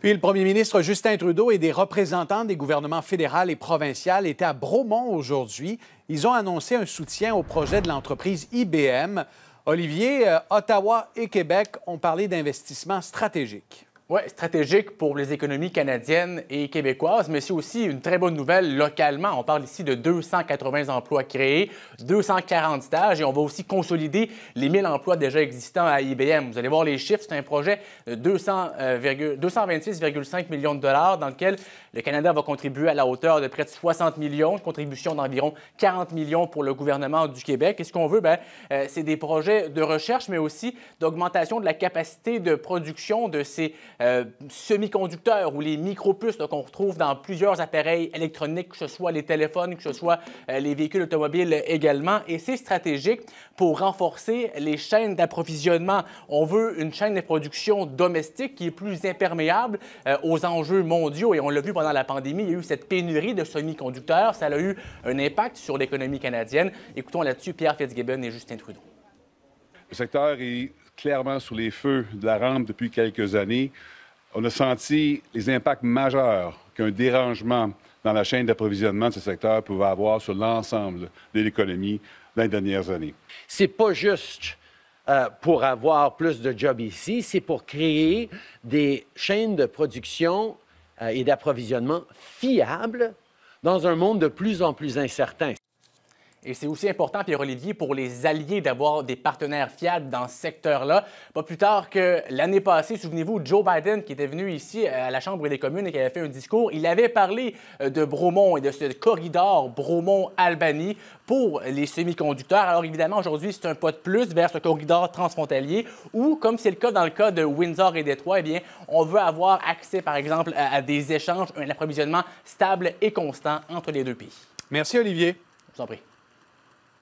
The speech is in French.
Puis le premier ministre Justin Trudeau et des représentants des gouvernements fédéral et provincial étaient à Bromont aujourd'hui. Ils ont annoncé un soutien au projet de l'entreprise IBM. Olivier, euh, Ottawa et Québec ont parlé d'investissements stratégiques. Oui, stratégique pour les économies canadiennes et québécoises, mais c'est aussi une très bonne nouvelle localement. On parle ici de 280 emplois créés, 240 stages et on va aussi consolider les 1000 emplois déjà existants à IBM. Vous allez voir les chiffres, c'est un projet de 226,5 euh, millions de dollars dans lequel le Canada va contribuer à la hauteur de près de 60 millions, contribution d'environ 40 millions pour le gouvernement du Québec. Et ce qu'on veut, ben, euh, c'est des projets de recherche, mais aussi d'augmentation de la capacité de production de ces euh, semi-conducteurs ou les micro-puces qu'on retrouve dans plusieurs appareils électroniques, que ce soit les téléphones, que ce soit euh, les véhicules automobiles également. Et c'est stratégique pour renforcer les chaînes d'approvisionnement. On veut une chaîne de production domestique qui est plus imperméable euh, aux enjeux mondiaux. Et on l'a vu pendant la pandémie, il y a eu cette pénurie de semi-conducteurs. Ça a eu un impact sur l'économie canadienne. Écoutons là-dessus Pierre Fitzgibbon et Justin Trudeau. Le secteur est clairement sous les feux de la rampe depuis quelques années. On a senti les impacts majeurs qu'un dérangement dans la chaîne d'approvisionnement de ce secteur pouvait avoir sur l'ensemble de l'économie dans les dernières années. n'est pas juste euh, pour avoir plus de jobs ici, c'est pour créer des chaînes de production euh, et d'approvisionnement fiables dans un monde de plus en plus incertain. Et c'est aussi important, Pierre-Olivier, pour les alliés d'avoir des partenaires fiables dans ce secteur-là. Pas plus tard que l'année passée, souvenez-vous, Joe Biden, qui était venu ici euh, à la Chambre des communes et qui avait fait un discours, il avait parlé euh, de Bromont et de ce corridor Bromont-Albanie pour les semi-conducteurs. Alors évidemment, aujourd'hui, c'est un pas de plus vers ce corridor transfrontalier où, comme c'est le cas dans le cas de Windsor et Détroit, eh bien, on veut avoir accès, par exemple, à, des échanges, un approvisionnement stable et constant entre les deux pays. Merci, Olivier. Je vous en prie.